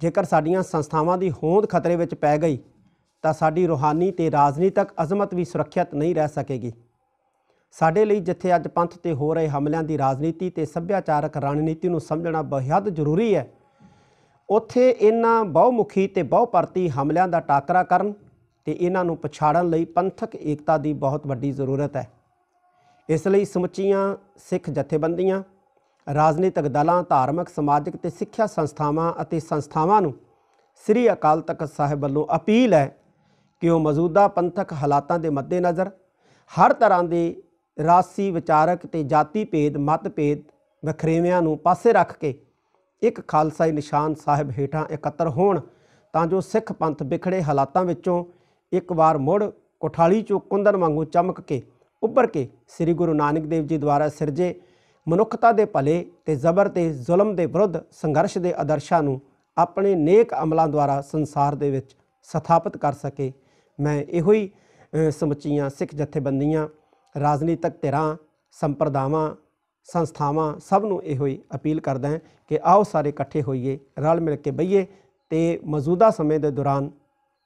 ਜੇਕਰ ਸਾਡੀਆਂ ਸੰਸਥਾਵਾਂ ਦੀ ਹੋਂਦ ਖਤਰੇ ਵਿੱਚ ਪੈ ਗਈ ਤਾਂ ਸਾਡੀ ਰੋਹਾਨੀ ਤੇ ਰਾਜਨੀਤਿਕ ਅਜ਼ਮਤ ਵੀ ਸੁਰੱਖਿਅਤ ਨਹੀਂ ਰਹਿ ਸਕੇਗੀ ਸਾਡੇ ਲਈ ਜਿੱਥੇ ਅੱਜ ਪੰਥ ਤੇ ਹੋ ਰਹੇ ਹਮਲਿਆਂ ਦੀ ਰਾਜਨੀਤੀ ਤੇ ਸੱਭਿਆਚਾਰਕ ਰਣਨੀਤੀ ਨੂੰ ਸਮਝਣਾ ਬਹੁਤ ਜ਼ਰੂਰੀ ਹੈ ਉੱਥੇ ਇਹਨਾਂ ਬਹੁਮੁਖੀ ਤੇ ਬਹੁਪਰਤੀ ਹਮਲਿਆਂ ਦਾ ਟਾਕਰਾ ਕਰਨ ਤੇ ਇਹਨਾਂ ਨੂੰ ਪਛਾੜਨ ਲਈ ਪੰਥਕ ਏਕਤਾ ਦੀ ਬਹੁਤ ਵੱਡੀ ਜ਼ਰੂਰਤ ਹੈ ਇਸ ਲਈ ਸਮੁੱਚੀਆਂ ਸਿੱਖ ਜਥੇਬੰਦੀਆਂ ਰਾਜਨੀਤਿਕ ਦਲਾਂ ਧਾਰਮਿਕ ਸਮਾਜਿਕ ਤੇ ਸਿੱਖਿਆ ਸੰਸਥਾਵਾਂ ਅਤੇ ਸੰਸਥਾਵਾਂ ਨੂੰ ਸ੍ਰੀ ਅਕਾਲ ਤਖਤ ਸਾਹਿਬ ਵੱਲੋਂ ਅਪੀਲ ਹੈ ਕਿ ਉਹ ਮੌਜੂਦਾ ਪੰਥਕ ਹਾਲਾਤਾਂ ਦੇ ਮੱਦੇਨਜ਼ਰ ਹਰ ਤਰ੍ਹਾਂ ਦੇ ਰਾਸੀ ਵਿਚਾਰਕ ਤੇ ਜਾਤੀ ਭੇਦ ਮਤ ਭੇਦ ਵਖਰੇਵਿਆਂ ਨੂੰ ਪਾਸੇ ਰੱਖ ਕੇ ਇੱਕ ਖਾਲਸਾਈ ਨਿਸ਼ਾਨ ਸਾਹਿਬ ਹੇਠਾਂ ਇਕੱਤਰ ਹੋਣ ਤਾਂ ਜੋ ਸਿੱਖ ਪੰਥ ਵਿਖੜੇ ਹਾਲਾਤਾਂ ਵਿੱਚੋਂ ਇੱਕ ਵਾਰ ਮੁੜ ਕੋਠਾਲੀ ਚੋਂ ਕੁੰਦਨ ਵਾਂਗੂ ਚਮਕ ਕੇ ਉੱਭਰ ਕੇ ਸ੍ਰੀ ਗੁਰੂ ਨਾਨਕ ਦੇਵ ਜੀ ਦੁਆਰਾ ਸਿਰਜੇ ਮਨੁੱਖਤਾ ਦੇ ਭਲੇ ਤੇ ਜ਼ਬਰ ਤੇ ਜ਼ੁਲਮ ਦੇ ਵਿਰੁੱਧ ਸੰਘਰਸ਼ ਦੇ ਆਦਰਸ਼ਾਂ ਨੂੰ ਆਪਣੇ ਨੇਕ ਅਮਲਾਂ ਦੁਆਰਾ ਸੰਸਾਰ ਦੇ ਵਿੱਚ ਸਥਾਪਿਤ ਕਰ ਸਕੇ ਮੈਂ ਇਹੋ ਹੀ ਸਮੁੱਚੀਆਂ ਸਿੱਖ ਜਥੇਬੰਦੀਆਂ ਰਾਜਨੀਤਿਕ ਧਿਰਾਂ ਸੰਪਰਦਾਵਾਂ ਸੰਸਥਾਵਾਂ ਸਭ ਨੂੰ ਇਹੋ ਹੀ ਅਪੀਲ ਕਰਦਾ ਹਾਂ ਕਿ ਆਓ ਸਾਰੇ ਇਕੱਠੇ ਹੋਈਏ ਰਲ ਮਿਲ ਕੇ ਬਈਏ ਤੇ ਮੌਜੂਦਾ ਸਮੇਂ ਦੇ ਦੌਰਾਨ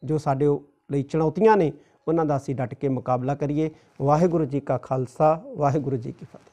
ਜੋ ਸਾਡੇ ਲਈ ਚੁਣੌਤੀਆਂ ਨੇ ਉਹਨਾਂ ਦਾ ਅਸੀਂ ਡਟ ਕੇ ਮੁਕਾਬਲਾ ਕਰੀਏ ਵਾਹਿਗੁਰੂ ਜੀ ਕਾ ਖਾਲਸਾ ਵਾਹਿਗੁਰੂ ਜੀ ਕੀ ਫਤਿਹ